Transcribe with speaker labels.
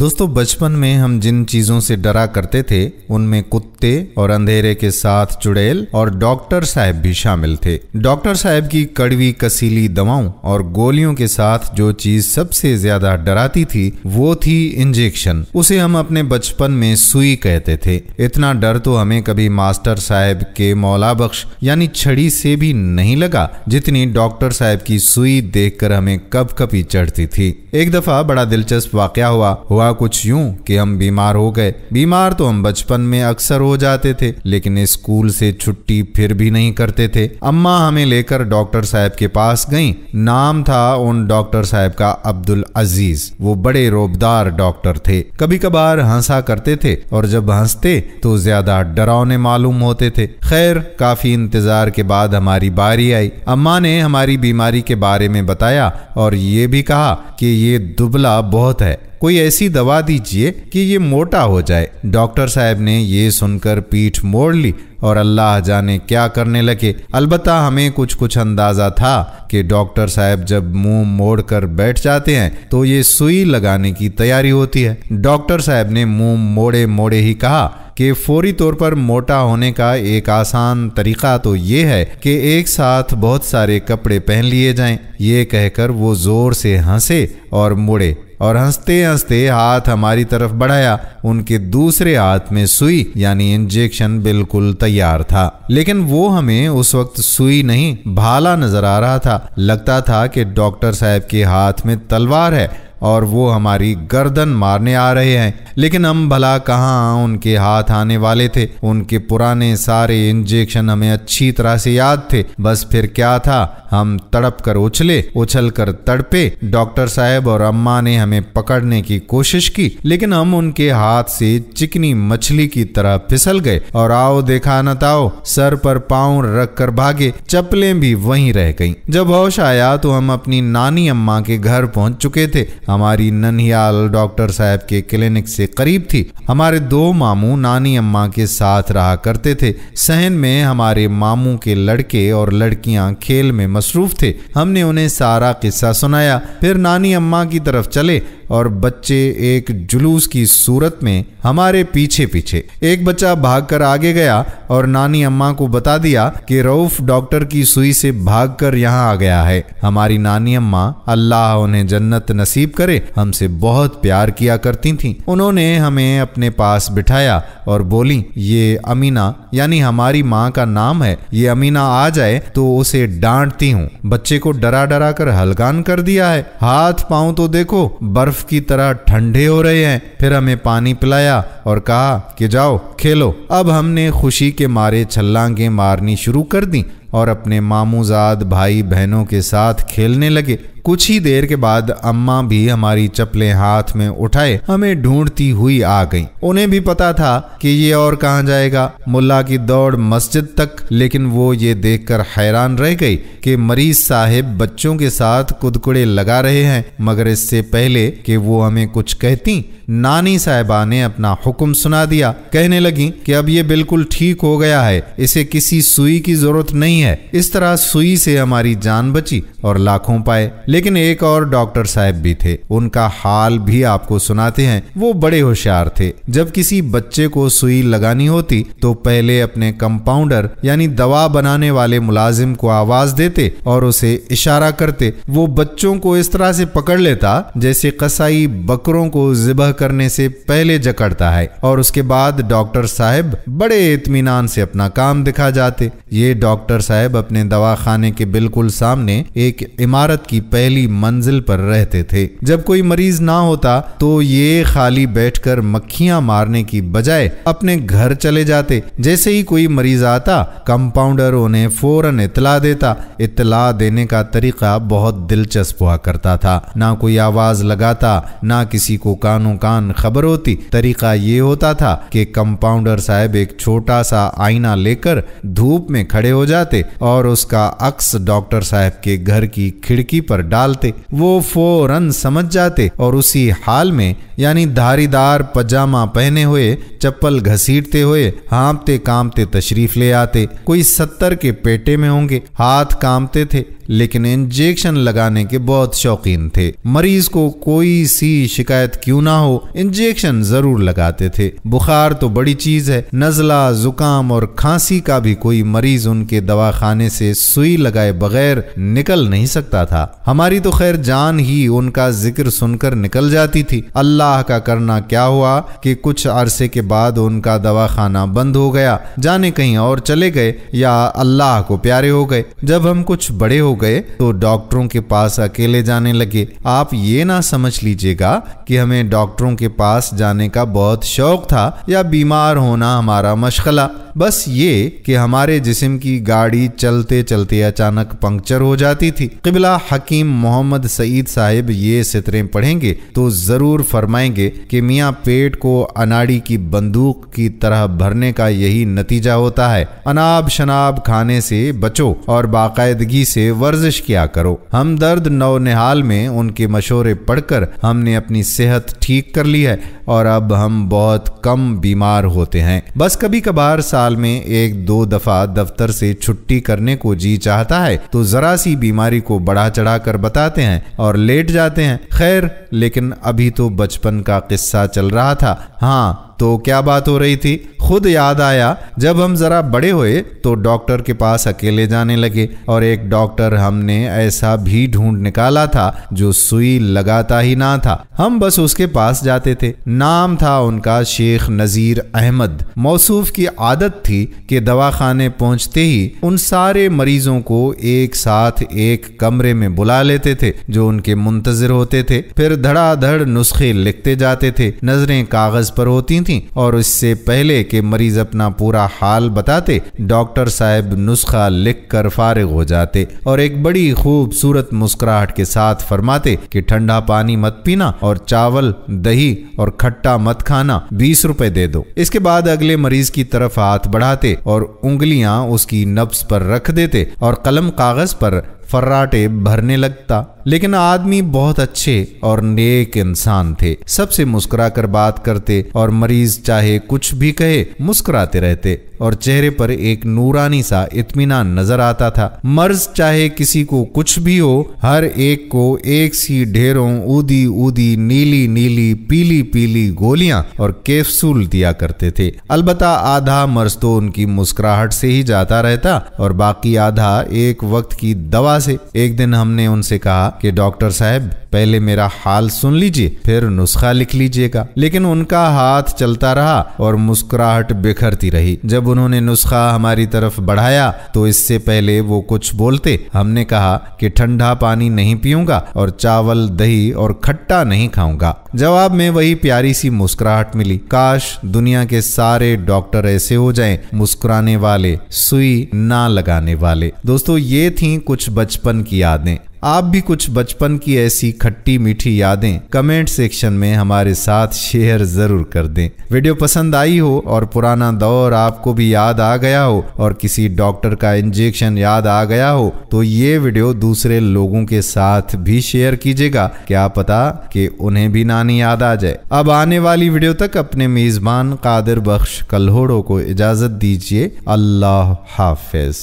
Speaker 1: दोस्तों बचपन में हम जिन चीज़ों से डरा करते थे उनमें कुत्ते और अंधेरे के साथ चुड़ैल और डॉक्टर साहब भी शामिल थे डॉक्टर साहब की कड़वी कसीली दवाओं और गोलियों के साथ जो चीज़ सबसे ज्यादा डराती थी वो थी इंजेक्शन उसे हम अपने बचपन में सुई कहते थे इतना डर तो हमें कभी मास्टर साहब के मौला बख्श यानी छड़ी से भी नहीं लगा जितनी डॉक्टर साहब की सुई देखकर हमें कप कभी चढ़ती थी एक दफा बड़ा दिलचस्प वाक्य हुआ हुआ कुछ यूं कि हम बीमार हो गए बीमार तो हम बचपन में अक्सर हो जाते थे लेकिन स्कूल से छुट्टी फिर भी नहीं करते थे अम्मा हमें लेकर डॉक्टर साहब के पास गईं नाम था उन डॉक्टर साहब का अब्दुल अजीज वो बड़े रोबदार डॉक्टर थे कभी कभार हंसा करते थे और जब हंसते तो ज्यादा डरावने मालूम होते थे खैर काफी इंतजार के बाद हमारी बारी आई अम्मा ने हमारी बीमारी के बारे में बताया और ये भी कहा कि ये दुबला बहुत है कोई ऐसी दवा दीजिए कि ये मोटा हो जाए डॉक्टर साहब ने ये सुनकर पीठ मोड़ ली और अल्लाह जाने क्या करने लगे अलबत्ता हमें कुछ कुछ अंदाजा था कि डॉक्टर साहब जब मुंह मोड़ कर बैठ जाते हैं तो ये सुई लगाने की तैयारी होती है डॉक्टर साहब ने मुंह मोड़े मोड़े ही कहा कि फौरी तौर पर मोटा होने का एक आसान तरीका तो ये है कि एक साथ बहुत सारे कपड़े पहन लिए जाएं ये कहकर वो जोर से हंसे और मुड़े और हंसते हंसते हाथ हमारी तरफ बढ़ाया उनके दूसरे हाथ में सुई यानी इंजेक्शन बिल्कुल तैयार था लेकिन वो हमें उस वक्त सुई नहीं भाला नजर आ रहा था लगता था कि डॉक्टर साहब के हाथ में तलवार है और वो हमारी गर्दन मारने आ रहे हैं लेकिन हम भला कहाँ उनके हाथ आने वाले थे उनके पुराने सारे इंजेक्शन हमें अच्छी तरह से याद थे बस फिर क्या था हम तड़प कर उछले उछल कर तड़पे डॉक्टर साहब और अम्मा ने हमें पकड़ने की कोशिश की लेकिन हम उनके हाथ से चिकनी मछली की तरह फिसल गए और आओ देखा न ताओ सर पर पाँव रख कर भागे चप्पलें भी वहीं रह गईं। जब होश आया तो हम अपनी नानी अम्मा के घर पहुंच चुके थे हमारी ननिहाल डॉक्टर साहब के क्लिनिक से करीब थी हमारे दो मामू नानी अम्मा के साथ रहा करते थे सहन में हमारे मामू के लड़के और लड़कियां खेल में मसरूफ थे हमने उन्हें सारा किस्सा सुनाया फिर नानी अम्मा की तरफ चले और बच्चे एक जुलूस की सूरत में हमारे पीछे पीछे एक बच्चा भागकर आगे गया और नानी अम्मा को बता दिया कि रऊफ डॉक्टर की सुई से भागकर यहाँ आ गया है हमारी नानी अम्मा अल्लाह उन्हें जन्नत नसीब कर करे हमसे बहुत प्यार किया करती थी उन्होंने हमें अपने पास बिठाया और बोली ये अमीना यानी हमारी माँ का नाम है ये अमीना आ जाए तो उसे डांटती हूँ बच्चे को डरा डरा कर हलकान कर दिया है हाथ पाँव तो देखो बर्फ की तरह ठंडे हो रहे हैं फिर हमें पानी पिलाया और कहा कि जाओ खेलो अब हमने खुशी के मारे छलांगे मारनी शुरू कर दी और अपने मामूजाद भाई बहनों के साथ खेलने लगे कुछ ही देर के बाद अम्मा भी हमारी चप्पलें हाथ में उठाए हमें ढूंढती हुई आ गईं। उन्हें भी पता था कि ये और कहाँ जाएगा मुल्ला की दौड़ मस्जिद तक लेकिन वो ये देखकर हैरान रह गई कि मरीज साहब बच्चों के साथ कुदकुड़े लगा रहे हैं मगर इससे पहले कि वो हमें कुछ कहती नानी साहबा ने अपना हुक्म सुना दिया कहने लगी कि अब ये बिल्कुल ठीक हो गया है इसे किसी सुई की जरूरत नहीं है इस तरह सुई से हमारी जान बची और लाखों पाए लेकिन एक और डॉक्टर साहब भी थे उनका हाल भी आपको सुनाते हैं वो बड़े होशियार थे जब किसी बच्चे को सुई लगानी होती तो पहले अपने कंपाउंडर यानी दवा बनाने वाले मुलाजिम को आवाज देते और उसे इशारा करते वो बच्चों को इस तरह से पकड़ लेता जैसे कसाई बकरों को जिबह करने से पहले जकड़ता है और उसके बाद डॉक्टर साहब बड़े इतमान से अपना काम दिखा जाते ये डॉक्टर साहब अपने दवा खाने के बिल्कुल सामने एक इमारत की पहले पहली मंजिल पर रहते थे जब कोई मरीज ना होता तो ये खाली बैठकर मक्खियां मारने की बजाय अपने घर चले जाते जैसे ही कोई मरीज आता कंपाउंडर उन्हें फौरन इतला देता इतला देने का तरीका बहुत दिलचस्प हुआ करता था ना कोई आवाज लगाता ना किसी को कानों कान खबर होती तरीका ये होता था कि कंपाउंडर साहब एक छोटा सा आईना लेकर धूप में खड़े हो जाते और उसका अक्स डॉक्टर साहब के घर की खिड़की पर डालते वो फौरन समझ जाते और उसी हाल में यानी धारीदार पजामा पहने हुए चप्पल घसीटते हुए हाँपते कामते तशरीफ ले आते कोई सत्तर के पेटे में होंगे हाथ कामते थे लेकिन इंजेक्शन लगाने के बहुत शौकीन थे मरीज को कोई सी शिकायत क्यों ना हो इंजेक्शन जरूर लगाते थे बुखार तो बड़ी चीज है नजला जुकाम और खांसी का भी कोई मरीज उनके दवाखाने से सुई लगाए बगैर निकल नहीं सकता था हमारी तो खैर जान ही उनका जिक्र सुनकर निकल जाती थी अल्लाह का करना क्या हुआ कि कुछ अरसे के बाद उनका दवाखाना बंद हो गया जाने कहीं और चले गए या अल्लाह को प्यारे हो गए जब हम कुछ बड़े हो गए तो डॉक्टरों के पास अकेले जाने लगे आप ये ना समझ लीजिएगा कि हमें डॉक्टरों के पास जाने का बहुत शौक था या बीमार होना हमारा मशगला बस ये कि हमारे जिस्म की गाड़ी चलते चलते अचानक पंक्चर हो जाती थी किबला हकीम मोहम्मद सईद साहब ये सितरे पढ़ेंगे तो ज़रूर फरमाएंगे कि मियाँ पेट को अनाड़ी की बंदूक की तरह भरने का यही नतीजा होता है अनाब शनाब खाने से बचो और बाकायदगी से वर्जिश किया करो हम दर्द नौनिहाल में उनके मशोरे पढ़कर हमने अपनी सेहत ठीक कर ली है और अब हम बहुत कम बीमार होते हैं बस कभी कभार साल में एक दो दफा दफ्तर से छुट्टी करने को जी चाहता है तो जरा सी बीमारी को बढ़ा चढ़ा कर बताते हैं और लेट जाते हैं खैर लेकिन अभी तो बचपन का किस्सा चल रहा था हाँ तो क्या बात हो रही थी खुद याद आया जब हम ज़रा बड़े हुए तो डॉक्टर के पास अकेले जाने लगे और एक डॉक्टर हमने ऐसा भी ढूंढ निकाला था जो सुई लगाता ही ना था हम बस उसके पास जाते थे नाम था उनका शेख नज़ीर अहमद मौसूफ की आदत थी कि दवाखाने पहुंचते ही उन सारे मरीजों को एक साथ एक कमरे में बुला लेते थे जो उनके मुंतजर होते थे फिर धड़ाधड़ नुस्खे लिखते जाते थे नजरें कागज पर होती थीं और इससे पहले कि मरीज अपना पूरा हाल बताते डॉक्टर साहब नुस्खा लिख कर फारिग हो जाते और एक बड़ी खूबसूरत मुस्कुराहट के साथ फरमाते कि ठंडा पानी मत पीना और चावल दही और खट्टा मत खाना बीस रुपए दे दो इसके बाद अगले मरीज की तरफ हाथ बढ़ाते और उंगलियां उसकी नब्स पर रख देते और कलम कागज पर फर्राटे भरने लगता लेकिन आदमी बहुत अच्छे और नेक इंसान थे सबसे मुस्कुराकर बात करते और मरीज चाहे कुछ भी कहे मुस्कुराते रहते और चेहरे पर एक नूरानी सा इत्मीनान नजर आता था मर्ज चाहे किसी को कुछ भी हो हर एक को एक सी ढेरों उदी उदी नीली नीली पीली पीली गोलियां और कैप्सूल दिया करते थे अलबत्ता आधा मर्ज तो उनकी मुस्कुराहट से ही जाता रहता और बाकी आधा एक वक्त की दवा से एक दिन हमने उनसे कहा कि डॉक्टर साहब पहले मेरा हाल सुन लीजिए फिर नुस्खा लिख लीजिएगा लेकिन उनका हाथ चलता रहा और मुस्कुराहट बिखरती रही जब उन्होंने नुस्खा हमारी तरफ बढ़ाया तो इससे पहले वो कुछ बोलते हमने कहा कि ठंडा पानी नहीं पीऊंगा और चावल दही और खट्टा नहीं खाऊंगा जवाब में वही प्यारी सी मुस्कुराहट मिली काश दुनिया के सारे डॉक्टर ऐसे हो जाएं मुस्कुराने वाले सुई ना लगाने वाले दोस्तों ये थी कुछ बचपन की यादें आप भी कुछ बचपन की ऐसी खट्टी मीठी यादें कमेंट सेक्शन में हमारे साथ शेयर जरूर कर दें वीडियो पसंद आई हो और पुराना दौर आपको भी याद आ गया हो और किसी डॉक्टर का इंजेक्शन याद आ गया हो तो ये वीडियो दूसरे लोगों के साथ भी शेयर कीजिएगा क्या पता कि उन्हें भी नानी याद आ जाए अब आने वाली वीडियो तक अपने मेजबान कादिर बख्श कल्होड़ो को इजाजत दीजिए अल्लाह हाफिज